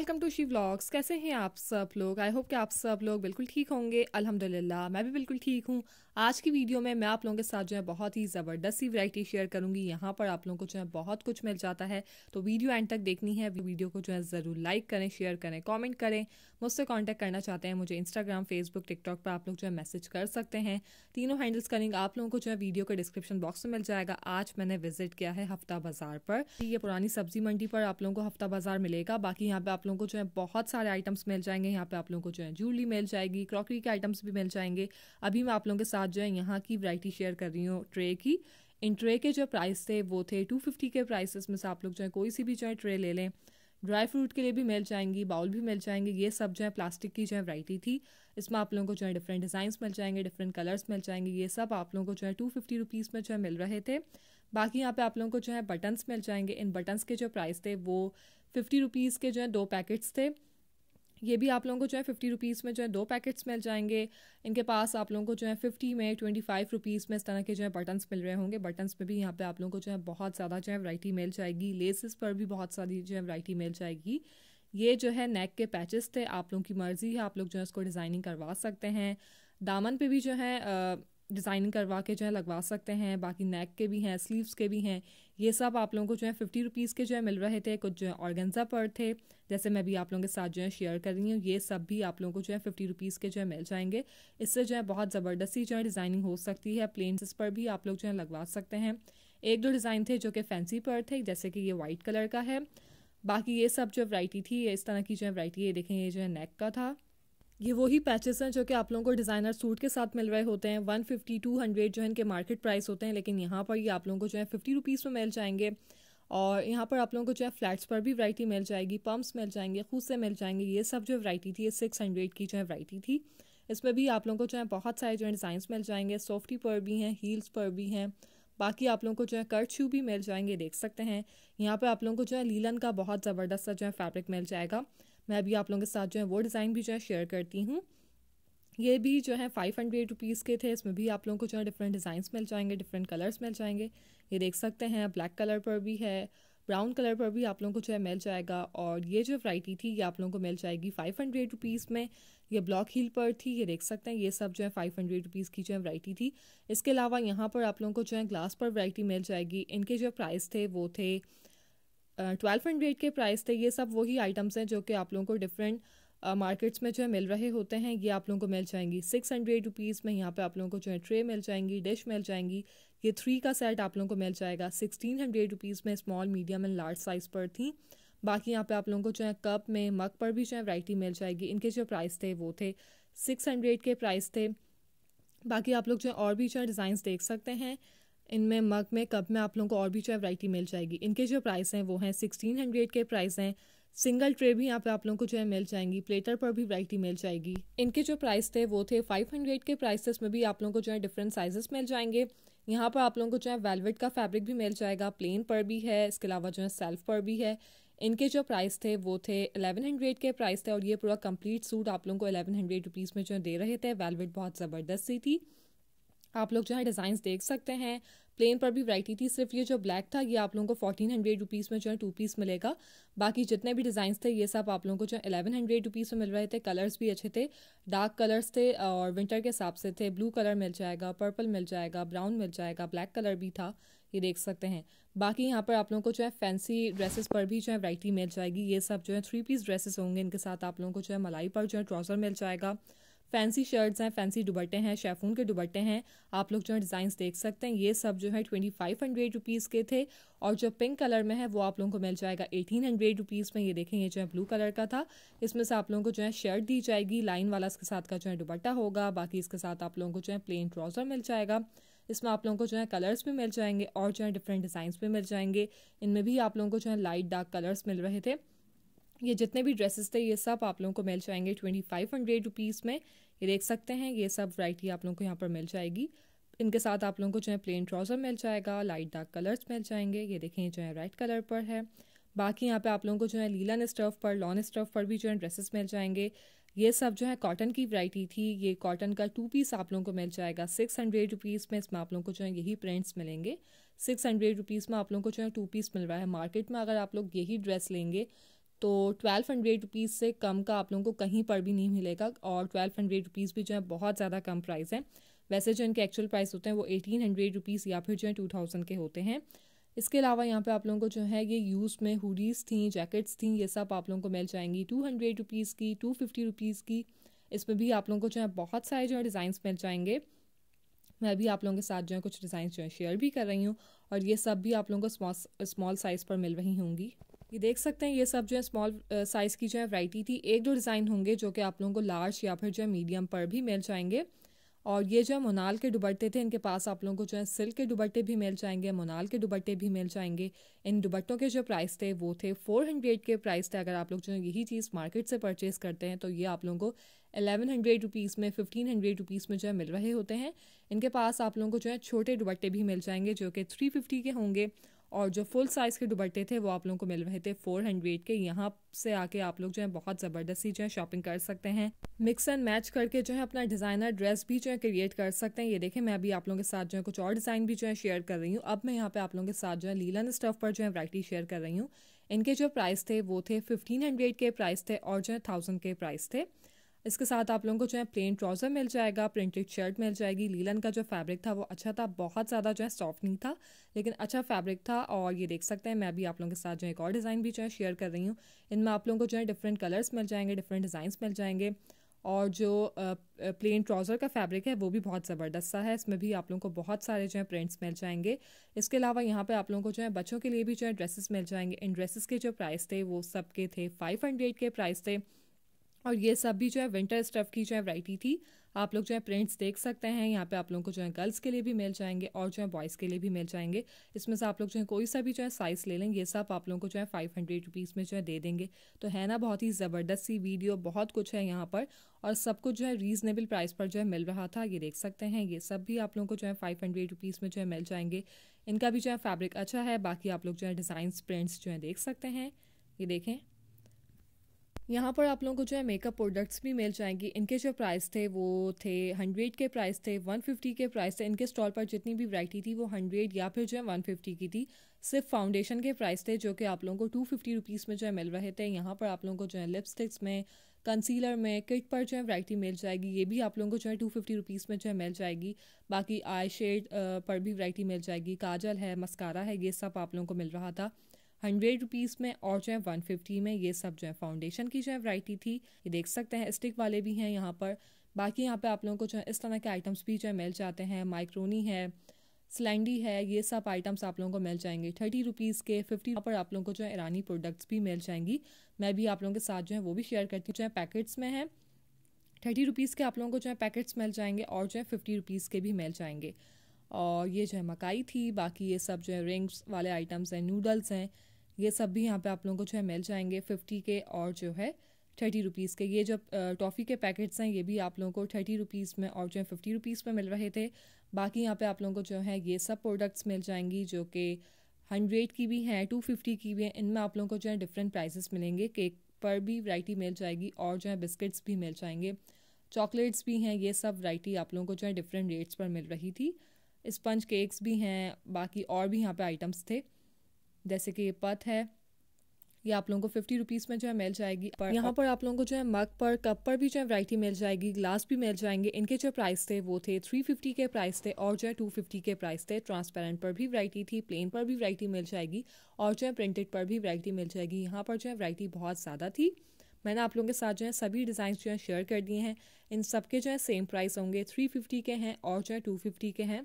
welcome to she vlogs कैसे हैं आप सब लोग आई होप कि आप सब लोग बिल्कुल ठीक होंगे अल्हम्दुलिल्लाह मैं भी बिल्कुल ठीक हूँ आज की वीडियो में मैं आप लोगों के साथ जो है बहुत ही ज़बरदस्ती वैरायटी शेयर करूंगी यहाँ पर आप लोगों को जो है बहुत कुछ मिल जाता है तो वीडियो एंड तक देखनी है वीडियो को जो है ज़रूर लाइक करें शेयर करें कॉमेंट करें मुझसे कांटेक्ट करना चाहते हैं मुझे इंस्टाग्राम फेसबुक टिकटॉक पर आप लोग जो है मैसेज कर सकते हैं तीनों हैंडल्स करेंगे आप लोगों को जो है वीडियो का डिस्क्रिप्शन बॉक्स में मिल जाएगा आज मैंने विजिट किया है हफ्ता बाज़ार पर ये पुरानी सब्जी मंडी पर आप लोगों को हफ्ता बाज़ार मिलेगा बाकी यहाँ पर आप लोगों को जो है बहुत सारे आइटम्स मिल जाएंगे यहाँ पर आप लोगों को जो है ज्वेलरी मिल जाएगी क्रॉकरी के आइटम्स भी मिल जाएंगे अभी मैं आप लोगों के साथ जो है यहाँ की वैरायटी शेयर कर रही हूँ ट्रे की इन ट्रे के जो प्राइस थे वो थे फिफ्टी के प्राइसेस में से आप लोग जो है कोई सी भी जो है ट्रे ले लें ड्राई फ्रूट के लिए भी मिल जाएंगी बाउल भी मिल जाएंगे ये सब जो है प्लास्टिक की जो है वैरायटी थी इसमें आप लोगों को जो है डिफरेंट डिज़ाइंस मिल जाएंगे डिफरेंट कलर्स मिल जाएंगे ये सब आप लोगों को जो है टू फिफ्टी रुपीज़ में जो है मिल रहे थे बाकी यहाँ पे आप लोगों को जो है बटन्स मिल जाएंगे इन बटन्स के जो प्राइस थे वो फिफ्टी रुपीज़ के जो है दो पैकेट्स थे ये भी आप लोगों को जो है फिफ्टी रुपीज़ में जो है दो पैकेट्स मिल जाएंगे इनके पास आप लोगों को जो है फिफ्टी में ट्वेंटी फाइव रुपीज़ में इस तरह के जो है बटन्स मिल रहे होंगे बटन्स में भी यहाँ पे आप लोगों को जो है बहुत ज़्यादा जो है वरायटी मिल जाएगी लेसिस पर भी बहुत सारी जो है वरायटी मिल जाएगी ये जो है नेक के पैचेस थे आप लोगों की मर्ज़ी है आप लोग जो है उसको डिज़ाइनिंग करवा सकते हैं दामन पर भी जो है डिज़ाइनिंग करवा के जो है लगवा सकते हैं बाकी नेक के भी हैं स्लीव्स के भी हैं ये सब आप लोगों को जो है फिफ्टी रुपीज़ के जो है मिल रहे थे कुछ जो है ऑर्गेन्जा पर थे जैसे मैं भी आप लोगों के साथ जो है शेयर कर रही हूँ ये सब भी आप लोगों को जो है फिफ्टी रुपीज़ के जो है मिल जाएंगे इससे जो है बहुत ज़बरदस्ती जो है डिज़ाइनिंग हो सकती है प्लेन्स पर भी आप लोग जो है लगवा सकते हैं एक दो डिज़ाइन थे जो कि फैंसी पर थे जैसे कि ये वाइट कलर का है बाकी ये सब जो वरायटी थी इस तरह की जो है वरायटी ये देखें ये जो है नेक का था ये वही पैचेस हैं जो कि आप लोगों को डिज़ाइनर सूट के साथ मिल रहे होते हैं वन फिफ्टी टू हंड्रेड जो है इनके मार्केट प्राइस होते हैं लेकिन यहाँ पर ये आप लोगों को जो है फिफ्टी रुपीज़ में मिल जाएंगे और यहाँ पर आप लोगों को जो है फ्लैट्स पर भी वरायटी मिल जाएगी पम्प्स मिल जाएंगे खूसे मिल जाएंगे ये सब जो वैरायटी थी ये सिक्स हंड्रेड की जो है वैरायटी थी इसमें भी आप लोगों को जो है बहुत सारे जो है डिज़ाइंस मिल जाएंगे सॉफ्टी पर भी हैं हील्स पर भी हैं बाकी आप लोगों को जो है कर्ट शू भी मिल जाएंगे देख सकते हैं यहाँ पर आप लोगों को जो है लीलन का बहुत ज़बरदस्त सा जो है फैब्रिक मिल जाएगा मैं अभी आप लोगों के साथ जो है वो डिज़ाइन भी जो है शेयर करती हूँ ये भी जो है फाइव हंड्रेड रुपीज़ के थे इसमें भी आप लोगों को जो है डिफरेंट डिज़ाइंस मिल जाएंगे डिफरेंट कलर्स मिल जाएंगे ये देख सकते हैं ब्लैक कलर पर भी है ब्राउन कलर पर भी आप लोगों को जो है मिल जाएगा और ये जो वैरायटी थी ये आप लोगों को मिल जाएगी फाइव हंड्रेड रुपीज़ में ये ब्लॉक हील पर थी ये देख सकते हैं ये सब जो है फाइव हंड्रेड रुपीज़ की जो है वैरायटी थी इसके अलावा यहाँ पर आप लोगों को जो है ग्लास पर वैरायटी मिल जाएगी इनके जो प्राइस थे वो थे ट्वेल्व हंड्रेड के प्राइस थे ये सब वही आइटम्स हैं जो कि आप लोगों को डिफरेंट मार्केट्स में जो है मिल रहे होते हैं ये आप लोगों को मिल जाएंगी सिक्स हंड्रेड रुपीज़ में यहाँ पे आप लोगों को जो है ट्रे मिल जाएंगी डिश मिल जाएंगी ये थ्री का सेट आप लोगों को मिल जाएगा सिक्सटीन हंड्रेड रुपीज़ में small medium and large size पर थी बाकी यहाँ पे आप लोगों को जो है कप में मग पर भी जो है वराइटी मिल जाएगी इनके जो प्राइस थे वो थे सिक्स हंड्रेड के प्राइस थे बाकी आप लोग जो है और भी जो है डिज़ाइन देख सकते हैं इनमें मग में कप में आप लोगों को और भी जो है वराइटी मिल जाएगी इनके जो प्राइस हैं वो हैं सिक्सटीन हंड्रेड के प्राइस हैं सिंगल ट्रे भी यहाँ पे आप लोगों को जो है मिल जाएंगी प्लेटर पर भी वैरायटी मिल जाएगी इनके जो प्राइस थे वो थे 500 के प्राइसेस में भी आप लोगों को जो है डिफरेंट साइजेस मिल जाएंगे यहाँ पर आप लोगों को जो है वेलवेट का फैब्रिक भी मिल जाएगा प्लेन पर भी है इसके अलावा जो है सेल्फ पर भी है इनके जो प्राइस थे वो थे हंड्रेड के प्राइस थे और ये पूरा कंप्लीट सूट आप लोगों को हंड्रेड रुपीज में जो है दे रहे थे वेलवेट बहुत ज़बरदस्त सी थी आप लोग जो है डिज़ाइंस देख सकते हैं प्लेन पर भी वैरायटी थी सिर्फ ये जो ब्लैक था ये आप लोगों को फोर्टीन हंड्रेड रुपीज़ में जो है टू पीस मिलेगा बाकी जितने भी डिज़ाइन थे ये सब आप लोगों को जो है एलेवन हंड्रेड रुपीज़ में मिल रहे थे कलर्स भी अच्छे थे डार्क कलर्स थे और विंटर के हिसाब से थे ब्लू कलर मिल जाएगा पर्पल मिल जाएगा ब्राउन मिल जाएगा ब्लैक कलर भी था ये देख सकते हैं बाकी यहाँ पर आप लोगों को जो है फैंसी ड्रेसेस पर भी जो है वैरायटी मिल जाएगी ये सब जो है थ्री पीस ड्रेसेस होंगे इनके साथ आप लोगों को जो है मलाई पर जो है ट्राउज़र मिल जाएगा फैंसी शर्ट्स हैं फैंसी दुबट्टे हैं शेफून के दुबट्टे हैं आप लोग जो है डिज़ाइंस देख सकते हैं ये सब जो है ट्वेंटी फाइव हंड्रेड रुपीज़ के थे और जो पिंक कलर में है वो आप लोगों को मिल जाएगा एटीन हंड्रेड रुपीज़ में ये देखें ये जो है ब्लू कलर का था इसमें से आप लोगों को जो है शर्ट दी जाएगी लाइन वाला इसके साथ का जो है दुबट्टा होगा बाकी इसके साथ आप लोगों को जो है प्लेन ट्राउज़र मिल जाएगा इसमें आप लोगों को जो है कलर्स भी मिल जाएंगे और जो है डिफरेंट डिज़ाइंस भी मिल जाएंगे इनमें भी आप लोगों को जो है लाइट डार्क कलर्स मिल रहे थे ये जितने भी ड्रेसेस थे ये सब आप लोगों को मिल जाएंगे ट्वेंटी फाइव हंड्रेड रुपीज़ में ये देख सकते हैं ये सब वैरायटी आप लोगों को यहाँ पर मिल जाएगी इनके साथ आप लोगों को जो है प्लेन ट्राउज़र मिल जाएगा लाइट डार्क कलर्स मिल जाएंगे ये देखें जो है रेड कलर पर है बाकी यहाँ पे आप लोगों को जो है लीलन स्टफ पर लॉन स्टफ पर भी जो है ड्रेसेस मिल जाएंगे ये सब जो है कॉटन की वैरायटी थी ये कॉटन का टू पीस आप लोगों को मिल जाएगा सिक्स हंड्रेड रुपीज़ में इसमें आप लोगों को जो है यही प्रिंट्स मिलेंगे सिक्स हंड्रेड रुपीज़ में आप लोगों को जो है टू पीस मिल रहा है मार्केट में अगर आप लोग यही ड्रेस लेंगे तो ट्वेल्व हंड्रेड रुपीज़ से कम का आप लोगों को कहीं पर भी नहीं मिलेगा और ट्वेल्व हंड्रेड रुपीज़ भी जो है बहुत ज़्यादा कम प्राइस है वैसे जो इनके एक्चुअल प्राइस होते हैं वो एटीन हंड्रेड रुपीज़ या फिर जो है टू थाउजेंड के होते हैं इसके अलावा यहाँ पे आप लोगों को जो है ये यूज़ में हुडीज़ थी जैकेट्स थी ये सब आप लोगों को मिल जाएंगी टू हंड्रेड रुपीज़ की टू फिफ्टी रुपीज़ की इसमें भी आप लोगों को जो है बहुत सारे जो है डिज़ाइन मिल जाएंगे मैं भी आप लोगों के साथ जो है कुछ डिज़ाइन जो है शेयर भी कर रही हूँ और ये सब भी आप लोगों को स्मॉल स्मॉल साइज़ पर मिल रही होंगी ये देख सकते हैं ये सब जो है स्मॉल साइज़ की जो है वैरायटी थी एक दो डिज़ाइन होंगे जो कि आप लोगों को लार्ज या फिर जो है मीडियम पर भी मिल जाएंगे और ये जो है मोनाल के दुबट्टे थे इनके पास आप लोगों को जो है सिल्क के दुबट्टे भी मिल जाएंगे मोनाल के दुबट्टे भी मिल जाएंगे इन दुबट्टों के जो प्राइस थे वो थे फोर हंड्रेड के प्राइस थे अगर आप लोग जो है यही चीज़ मार्केट से परचेस करते हैं तो ये आप लोगों को एलेवन हंड्रेड रुपीज़ में फिफ्टीन हंड्रेड रुपीज़ में जो है मिल रहे होते हैं इनके पास आप लोगों को जो है छोटे दुबट्टे भी मिल जाएंगे जो कि थ्री फिफ्टी के होंगे और जो फुल साइज़ के दुपट्टे थे वो आप लोगों को मिल रहे थे फोर हंड्रेड के यहाँ से आके आप लोग जो है बहुत ज़बरदस्ती जो है शॉपिंग कर सकते हैं मिक्स एंड मैच करके जो है अपना डिज़ाइनर ड्रेस भी जो है क्रिएट कर सकते हैं ये देखें मैं अभी आप लोगों के साथ जो है कुछ और डिज़ाइन भी जो है शेयर कर रही हूँ अब मैं यहाँ पे आप लोगों के साथ जो है लीलन स्टफ पर जो है वराइटी शेयर कर रही हूँ इनके जो प्राइस थे वो थे फिफ्टीन हंड्रेड के प्राइस थे और जो है थाउजेंड के प्राइस थे इसके साथ आप लोगों को जो है प्लेन ट्राउज़र मिल जाएगा प्रिंटेड शर्ट मिल जाएगी लीलन का जो फैब्रिक था वो अच्छा था बहुत ज़्यादा जो है सॉफ्ट नहीं था लेकिन अच्छा फैब्रिक था और ये देख सकते हैं मैं भी आप लोगों के साथ जो है एक और डिज़ाइन भी जो है शेयर कर रही हूँ इनमें आप लोगों को जो है डिफरेंट कलर्स मिल जाएंगे डिफरेंट डिज़ाइंस मिल जाएंगे और जो प्लेन ट्राउज़र का फैब्रिक है वो भी बहुत ज़बरदस्त सा है इसमें भी आप लोगों को बहुत सारे जो है प्रिंट्स मिल जाएंगे इसके अलावा यहाँ पे आप लोगों को जो है बच्चों के लिए भी जो है ड्रेसेस मिल जाएंगे इन ड्रेसेस के जो प्राइस थे वो सबके थे फाइव हंड्रेड के प्राइस थे और ये सब भी जो है विंटर स्टफ़ की जो है वैरायटी थी आप लोग जो है प्रिंट्स देख सकते हैं यहाँ पे आप लोगों को जो है गर्ल्स के लिए भी मिल जाएंगे और जो है बॉयज़ के लिए भी मिल जाएंगे इसमें से आप लोग जो है कोई सा भी जो है साइज़ ले लेंगे ये सब आप लोगों को जो है फाइव हंड्रेड रुपीज़ में जो है दे देंगे तो है ना बहुत ही ज़बरदस्त सी वीडियो बहुत कुछ है यहाँ पर और सब कुछ जो है रीज़नेबल प्राइस पर जो है मिल रहा था ये देख सकते हैं ये सब भी आप लोगों को जो है फाइव हंड्रेड रुपीज़ में जो है मिल जाएंगे इनका भी जो है फैब्रिक अच्छा है बाकी आप लोग जो है डिज़ाइन प्रिंट्स जो है देख सकते हैं ये देखें यहाँ पर आप लोगों को जो है मेकअप प्रोडक्ट्स भी मिल जाएंगे इनके जो प्राइस थे वो थे हंड्रेड के प्राइस थे वन फिफ्टी के प्राइस थे इनके स्टॉल पर जितनी भी वैरायटी थी वो हंड्रेड या फिर जो है वन फिफ्टी की थी सिर्फ फाउंडेशन के प्राइस थे जो कि आप लोगों को टू फिफ्टी रुपीज़ में जो है मिल रहे थे यहाँ पर आप लोगों को जो है लिपस्टिक्स में कंसीलर में किट पर जो है वैरायटी मिल जाएगी ये भी आप लोगों को जो है टू फिफ्टी रुपीज़ में जो है मिल जाएगी बाकी आई शेड पर भी वैरायटी मिल जाएगी काजल है मस्कारा है ये सब आप लोगों को मिल रहा था हंड्रेड रुपीज़ में और जो है वन फिफ्टी में ये सब जो है फाउंडेशन की जो है वैरायटी थी ये देख सकते हैं स्टिक वाले भी हैं यहाँ पर बाकी यहाँ पे आप लोगों को जो है इस तरह के आइटम्स भी जो है मिल जाते हैं माइक्रोनी है स्लैंडी है ये सब आइटम्स आप लोगों को मिल जाएंगे थर्टी रुपीज़ के फिफ्टी पर आप लोगों को जो है ईरानी प्रोडक्ट्स भी मिल जाएंगी मैं भी आप लोगों के साथ जो है वो भी शेयर करती हूँ जो है पैकेट्स में है थर्टी रुपीज़ के आप लोगों को जो है पैकेट्स मिल जाएंगे और जो है फिफ्टी रुपीज़ के भी मिल जाएंगे और ये जो है मकाई थी बाकी ये सब जो है रिंग्स वाले आइटम्स हैं नूडल्स हैं ये सब भी यहाँ पे आप लोगों को जो है मिल जाएंगे फिफ्टी के और जो है थर्टी रुपीज़ के ये जो टॉफ़ी के पैकेट्स हैं ये भी आप लोगों को थर्टी रुपीज़ में और जो है फिफ्टी रुपीज़ में मिल रहे थे बाकी यहाँ पे आप लोगों को जो है ये सब प्रोडक्ट्स मिल जाएंगी जो कि हंड्रेड की भी हैं टू फिफ्टी की भी हैं इनमें आप लोगों को जो है डिफरेंट प्राइजेस मिलेंगे केक पर भी वराइटी मिल जाएगी और जो है बिस्किट्स भी मिल जाएंगे चॉकलेट्स भी हैं ये सब वराइटी आप लोगों को जो है डिफरेंट रेट्स पर मिल रही थी स्पंज केक्स भी हैं बाकी और भी यहाँ पर आइटम्स थे जैसे कि ये पथ है ये आप लोगों को फिफ्टी रुपीज़ में जो है मिल जाएगी पर यहाँ पर आप लोगों को जो है मग पर कप पर भी जो है वैरायटी मिल जाएगी ग्लास भी मिल जाएंगे इनके जो प्राइस थे वो थे थ्री फिफ्टी के प्राइस थे और जो है टू फिफ्टी के प्राइस थे ट्रांसपेरेंट पर भी वरायटी थी प्लेन पर भी वरायटी मिल जाएगी और जो है प्रिंटेड पर भी वरायटी मिल जाएगी यहाँ पर जो है वरायटी बहुत ज़्यादा थी मैंने आप लोगों के साथ जो है सभी डिज़ाइन जो है शेयर कर दिए हैं इन सब के जो है सेम प्राइस होंगे थ्री फिफ्टी के हैं और जो है टू फिफ्टी के हैं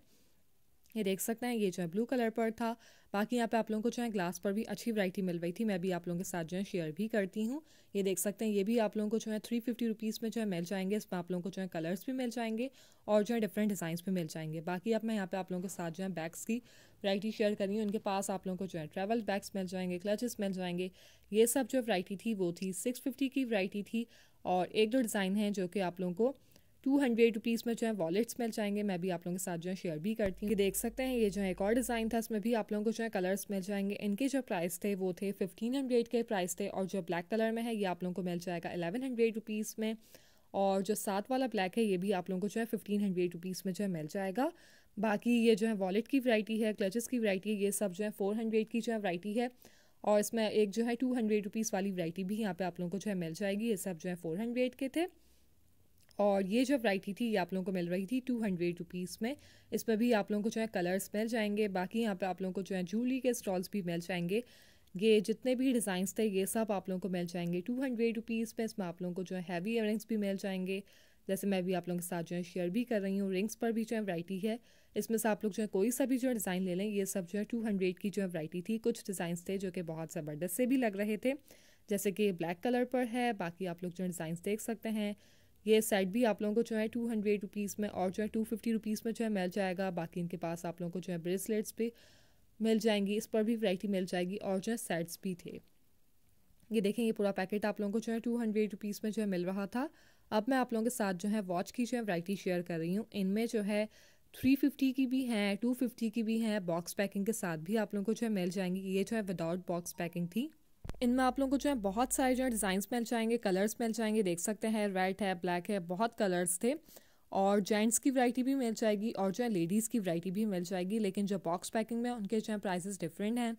ये देख सकते हैं ये जो है ब्लू कलर पर था बाकी यहाँ पे आप लोगों को जो है ग्लास पर भी अच्छी वैरायटी मिल रही थी मैं भी आप लोगों के साथ जो है शेयर भी करती हूँ ये देख सकते हैं ये भी आप लोगों को जो है थ्री फिफ्टी रुपीज़ में जो है मिल जाएंगे इसमें आप लोगों को जो है कलर्स भी मिल जाएंगे और जो है डिफरेंट डिजाइन भी मिल जाएंगे बाकी अब मैं यहाँ पे आप लोगों के साथ जो है बैग्स की वैरायटी शेयर करी हूँ उनके पास आप लोगों को जो है ट्रैवल बैग्स मिल जाएंगे क्लचेस मिल जाएंगे ये सब जो वैरायटी थी वो थी सिक्स की वैरायटी थी और एक दो डिज़ाइन है जो कि आप लोगों को टू हंड्रेड रुपीज़ में जो है वॉलेट्स मिल जाएंगे मैं भी आप लोगों के साथ जो है शेयर भी करती हूँ देख सकते हैं ये जो है एक और डिज़ाइन था इसमें भी आप लोगों को जो है कलर्स मिल जाएंगे इनके जो प्राइस थे वो थे फिफ्टीन हंड्रेड के प्राइस थे और जो ब्लैक कलर में है ये आप लोगों को मिल जाएगा एलेवन हंड्रेड रुपीज़ में और जो सात वाला ब्लैक है ये भी आप लोगों को जो है फिफ्टीन हंड्रेड रुपीज़ में जो है मिल जाएगा बाकी ये जो है वॉलेट की वरायटी है क्लचेस की वैरायटी है ये सब जो है फोर हंड्रेड की जो है वैरायटी है और इसमें एक जो है टू हंड्रेड रुपीज़ वाली वरायटी भी यहाँ पर आप लोगों को जो है मिल जाएगी ये सब जो है फोर हंड्रेड के थे और ये जो वराइटी थी ये आप लोगों को मिल रही थी टू हंड्रेड रुपीज़ में इसमें भी आप लोगों को जो है कलर्स मिल जाएंगे बाकी यहाँ पर आप लोगों को जो है जूली के स्टॉल्स भी मिल जाएंगे ये जितने भी डिज़ाइंस थे ये सब आप लोगों को मिल जाएंगे टू हंड्रेड रुपीज़ में इसमें आप लोगों को जो है हैवी इयर भी मिल जाएंगे जैसे मैं भी आप लोगों के साथ जो है शेयर भी कर रही हूँ रिंग्स पर भी जो है वैरायटी है इसमें से आप लोग जो है कोई सा भी जो है डिज़ाइन ले लें ये सब जो है टू हंड्रेड की जो है वैरायटी थी कुछ डिज़ाइंस थे जो कि बहुत ज़बरदस्त से भी लग रहे थे जैसे कि ब्लैक कलर पर है बाकी आप लोग जो डिज़ाइंस देख सकते हैं ये सेट भी आप लोगों को जो है टू हंड्रेड रुपीज़ में और जो है टू फिफ्टी रुपीज़ में जो है मिल जाएगा बाकी इनके पास आप लोगों को जो है ब्रेसलेट्स भी मिल जाएंगी इस पर भी वैरायटी मिल जाएगी और जो है सेट्स भी थे ये देखें ये पूरा पैकेट आप लोगों को जो है टू हंड्रेड रुपीज़ में जो है मिल रहा था अब मैं आप लोगों के साथ जो है वॉच की जो है वैरायटी शेयर कर रही हूँ इनमें जो है थ्री फिफ्टी की भी हैं टू फिफ्टी की भी हैं बॉक्स पैकिंग के साथ भी आप लोगों को जो है मिल जाएंगी ये जो है विदाउट बॉक्स पैकिंग थी इनमें आप लोगों को जो है बहुत सारे जो है डिज़ाइंस मिल जाएंगे कलर्स मिल जाएंगे देख सकते हैं रेड है ब्लैक है बहुत कलर्स थे और जेंट्स की वैरायटी भी मिल जाएगी और जो है लेडीज़ की वैरायटी भी मिल जाएगी लेकिन जो बॉक्स पैकिंग में उनके जो है प्राइजेस डिफरेंट हैं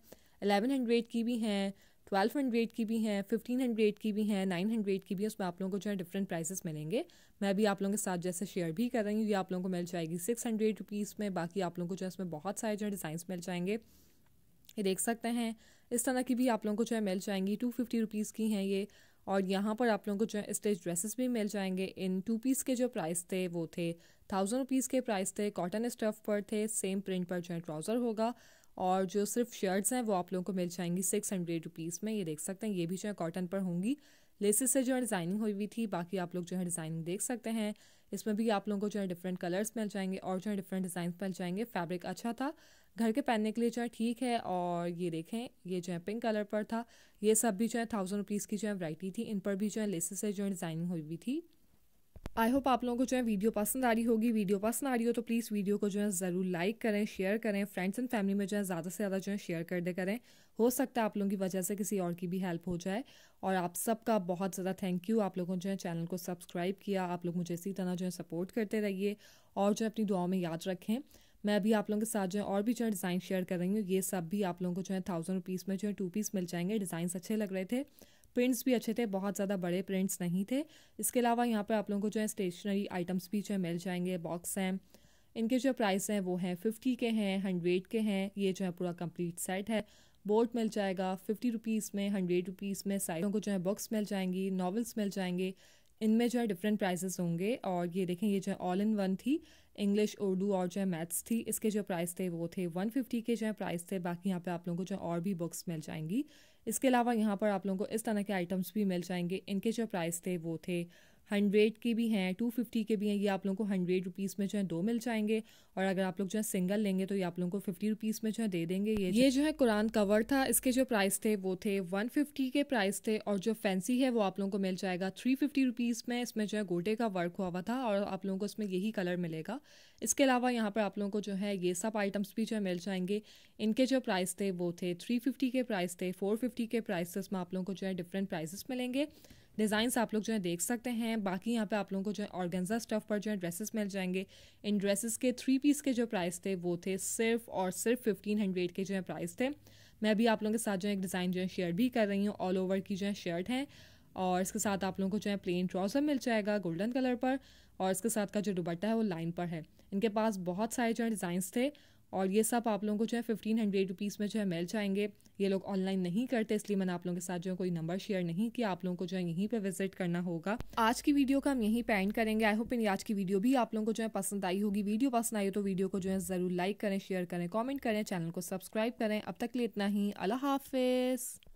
एलेवन हंड्रेड की भी हैं ट्वेल्व हंड्रेड की भी हैं फिफ्टीन हंड्रेड की भी हैं नाइन हंड्रेड की भी उसमें आप लोगों को जो है डिफरेंट प्राइसेस मिलेंगे मैं भी आप लोगों के साथ जैसे शेयर भी कर रही हूँ ये आप लोगों को मिल जाएगी सिक्स हंड्रेड रुपीज़ में बाकी आप लोगों को जो है इसमें बहुत सारे जो है डिज़ाइंस मिल जाएंगे ये देख सकते हैं इस तरह की भी आप लोगों को जो है मिल जाएंगी टू फिफ्टी रुपीज़ की हैं ये और यहाँ पर आप लोगों को जो है स्टेज ड्रेसेस भी मिल जाएंगे इन टू पीस के जो प्राइस थे वो थे थाउजेंड रुपीज़ के प्राइस थे कॉटन स्टफ पर थे सेम प्रिंट पर जो है ट्राउज़र होगा और जो सिर्फ शर्ट्स हैं वो आप लोगों को मिल जाएंगी सिक्स हंड्रेड रुपीज़ में ये देख सकते हैं ये भी जो है कॉटन पर होंगी लेसेस से जो है डिज़ाइनिंग हुई हुई थी बाकी आप लोग जो है डिज़ाइनिंग देख सकते हैं इसमें भी आप लोगों को जो है डिफरेंट कलर्स मिल जाएंगे और जो है डिफरेंट डिज़ाइन मिल जाएंगे फैब्रिक अच्छा था घर के पहनने के लिए जो है ठीक है और ये देखें ये जो है पिंक कलर पर था ये सब भी जो है थाउजेंड रुपीज़ की जो है वैरायटी थी इन पर भी जो है लेसेस है जो है डिज़ाइनिंग हुई हुई थी आई होप आप लोगों को जो है वीडियो पसंद आ रही होगी वीडियो पसंद आ रही हो तो प्लीज़ वीडियो को जो है ज़रूर लाइक करें शेयर करें फ्रेंड्स एंड फैमिली में जो है ज़्यादा से ज़्यादा जो है शेयर कर दे करें हो सकता है आप लोगों की वजह से किसी और की भी हेल्प हो जाए और आप सबका बहुत ज़्यादा थैंक यू आप लोगों ने जो है चैनल को सब्सक्राइब किया आप लोग मुझे इसी तरह जो है सपोर्ट करते रहिए और जो है अपनी दुआओं में याद रखें मैं अभी आप लोगों के साथ जो है और भी जो है डिज़ाइन शेयर कर रही हूँ ये सब भी आप लोगों को जो है थाउजेंड रुपीज़ में जो है टू पीस मिल जाएंगे डिज़ाइंस अच्छे लग रहे थे प्रिंट्स भी अच्छे थे बहुत ज़्यादा बड़े प्रिंट्स नहीं थे इसके अलावा यहाँ पर आप लोगों को जो है स्टेशनरी आइटम्स भी जो है मिल जाएंगे बॉक्स हैं इनके जो प्राइस हैं वो हैं फिफ्टी के हैं हंड्रेड के हैं ये जो है पूरा कम्प्लीट सेट है बोर्ड मिल जाएगा फिफ्टी रुपीज़ में हंड्रेड रुपीज़ में साइडों को जो है बुक्स मिल जाएंगी नॉवल्स मिल जाएंगे इनमें जो है डिफरेंट प्राइजेस होंगे और ये देखें ये जो है ऑल इन वन थी इंग्लिश उर्दू और जो है मैथ्स थी इसके जो प्राइस थे वो थे वन फिफ्टी के जो है प्राइस थे बाकी यहाँ पे आप लोगों को जो और भी बुक्स मिल जाएंगी इसके अलावा यहाँ पर आप लोगों को इस तरह के आइटम्स भी मिल जाएंगे इनके जो प्राइस थे वो थे हंड्रेड के भी हैं टू फिफ्टी के भी हैं ये आप लोगों को हंड्रेड रुपीज़ में जो है दो मिल जाएंगे और अगर आप लोग जो है सिंगल लेंगे तो ये आप लोगों को फिफ्टी रुपीज़ में जो है दे देंगे ये ये जो है कुरान कवर था इसके जो प्राइस थे वो थे वन फिफ्टी के प्राइस थे और जो फैंसी है वो आप लोगों को मिल जाएगा थ्री फिफ्टी रुपीज़ में इसमें जो है गोटे का वर्क हुआ हुआ था और आप लोगों को इसमें यही कलर मिलेगा इसके अलावा यहाँ पर आप लोगों को जो है ये सब आइटम्स भी जो है मिल जाएंगे इनके जो प्राइस थे वो थे थ्री फिफ्टी के प्राइस थे फोर फिफ्टी के थे में आप लोगों को जो है डिफरेंट प्राइजेस मिलेंगे डिज़ाइंस आप लोग जो है देख सकते हैं बाकी यहाँ पे आप लोगों को जो है ऑर्गेंजा स्टफ पर जो है ड्रेसेस मिल जाएंगे इन ड्रेसेस के थ्री पीस के जो प्राइस थे वो थे सिर्फ और सिर्फ फिफ्टीन हंड्रेड के जो है प्राइस थे मैं अभी आप लोगों के साथ जो है एक डिज़ाइन जो है शेयर भी कर रही हूँ ऑल ओवर की जो है शर्ट है और इसके साथ आप लोगों को जो है प्लेन ट्राउज़र मिल जाएगा गोल्डन कलर पर और इसके साथ का जो दुबट्टा है वो लाइन पर है इनके पास बहुत सारे जो है डिज़ाइंस थे और ये सब आप लोगों को जो है फिफ्टीन हंड्रेड रुपीज़ में जो है मिल जाएंगे ये लोग ऑनलाइन नहीं करते इसलिए मैंने आप लोगों के साथ जो है कोई नंबर शेयर नहीं किया आप लोगों को जो है यहीं पे विजिट करना होगा आज की वीडियो का हम यहीं पे एंड करेंगे आई होप मेरी आज की वीडियो भी आप लोगों को जो है पसंद आई होगी वीडियो पसंद आई हो तो वीडियो को जो है ज़रूर लाइक करें शेयर करें कॉमेंट करें चैनल को सब्सक्राइब करें अब तक लिए इतना ही अल्लाह हाफिज़